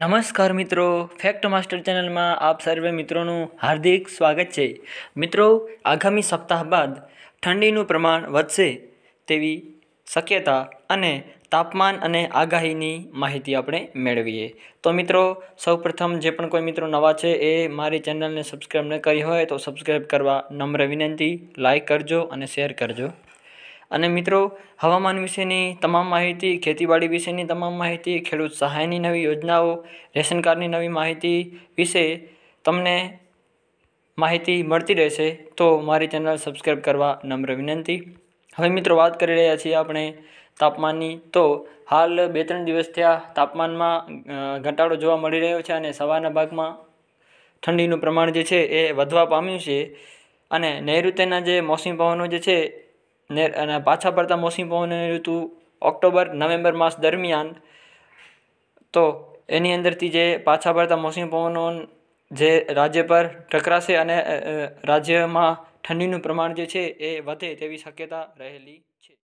નમસ્કાર મિત્રો fact master ચેનલમાં આપ સર્વે મિત્રોનું હાર્દિક સ્વાગત છે મિત્રો આગામી સપ્તાહ બાદ ઠંડીનું પ્રમાણ વધશે તેવી શક્યતા અને તાપમાન અને આગાહીની માહિતી આપણે મેળવીએ તો મિત્રો સૌપ્રથમ જે પણ કોઈ મિત્રો નવા છે એ મારી ચેનલને સબસ્ક્રાઈબ ન કરી હોય તો સબસ્ક્રાઈબ કરવા નમ્ર વિનંતી લાઇક કરજો અને શેર કરજો અને મિત્રો હવામાન વિશેની તમામ માહિતી ખેતીવાડી વિશેની તમામ માહિતી ખેડૂત સહાયની નવી યોજનાઓ રેશન કાર્ડની નવી માહિતી વિશે તમને માહિતી મળતી રહેશે તો મારી ચેનલ સબસ્ક્રાઈબ કરવા નમ્ર વિનંતી હવે મિત્રો વાત કરી રહ્યા છીએ આપણે તાપમાનની તો હાલ બે ત્રણ દિવસ થયા તાપમાનમાં ઘટાડો જોવા મળી રહ્યો છે અને સવારના ભાગમાં ઠંડીનું પ્રમાણ જે છે એ વધવા પામ્યું છે અને નૈઋત્યના જે મોસમી પવનો જે છે ને અને પાછા પડતા મોસમી પવનોની ઋતુ ઓક્ટોબર નવેમ્બર માસ દરમિયાન તો એની અંદરથી જે પાછા પડતા મોસમી પવનો જે રાજ્ય પર ટકરાશે અને રાજ્યમાં ઠંડીનું પ્રમાણ જે છે એ વધે તેવી શક્યતા રહેલી છે